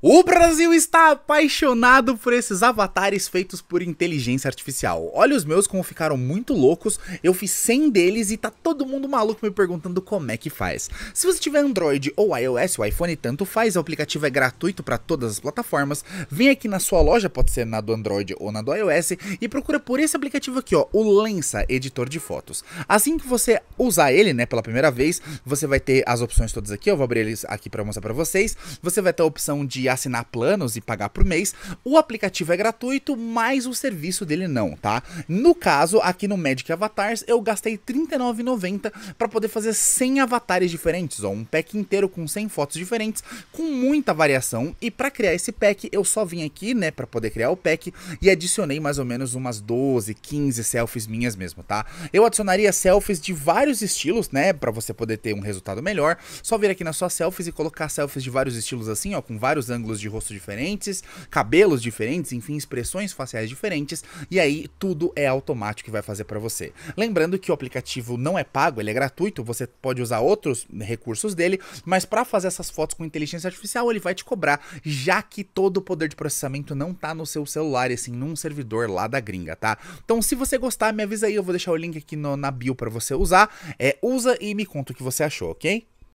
O Brasil está apaixonado por esses avatares feitos por inteligência artificial. Olha os meus como ficaram muito loucos, eu fiz 100 deles e tá todo mundo maluco me perguntando como é que faz. Se você tiver Android ou iOS, o iPhone tanto faz, o aplicativo é gratuito para todas as plataformas. Vem aqui na sua loja, pode ser na do Android ou na do iOS, e procura por esse aplicativo aqui, ó, o Lensa Editor de Fotos. Assim que você usar ele, né, pela primeira vez, você vai ter as opções todas aqui, eu vou abrir eles aqui para mostrar para vocês. Você vai ter a opção de assinar planos e pagar por mês, o aplicativo é gratuito, mas o serviço dele não, tá? No caso, aqui no Magic Avatars, eu gastei R$39,90 para poder fazer 100 avatares diferentes, ó, um pack inteiro com 100 fotos diferentes, com muita variação, e para criar esse pack, eu só vim aqui, né, para poder criar o pack, e adicionei mais ou menos umas 12, 15 selfies minhas mesmo, tá? Eu adicionaria selfies de vários estilos, né, para você poder ter um resultado melhor, só vir aqui na sua selfies e colocar selfies de vários estilos assim, ó, com vários ângulos ângulos de rosto diferentes, cabelos diferentes, enfim, expressões faciais diferentes, e aí tudo é automático que vai fazer para você. Lembrando que o aplicativo não é pago, ele é gratuito, você pode usar outros recursos dele, mas para fazer essas fotos com inteligência artificial, ele vai te cobrar, já que todo o poder de processamento não tá no seu celular, e num servidor lá da gringa, tá? Então, se você gostar, me avisa aí, eu vou deixar o link aqui no, na bio para você usar. É, usa e me conta o que você achou, ok?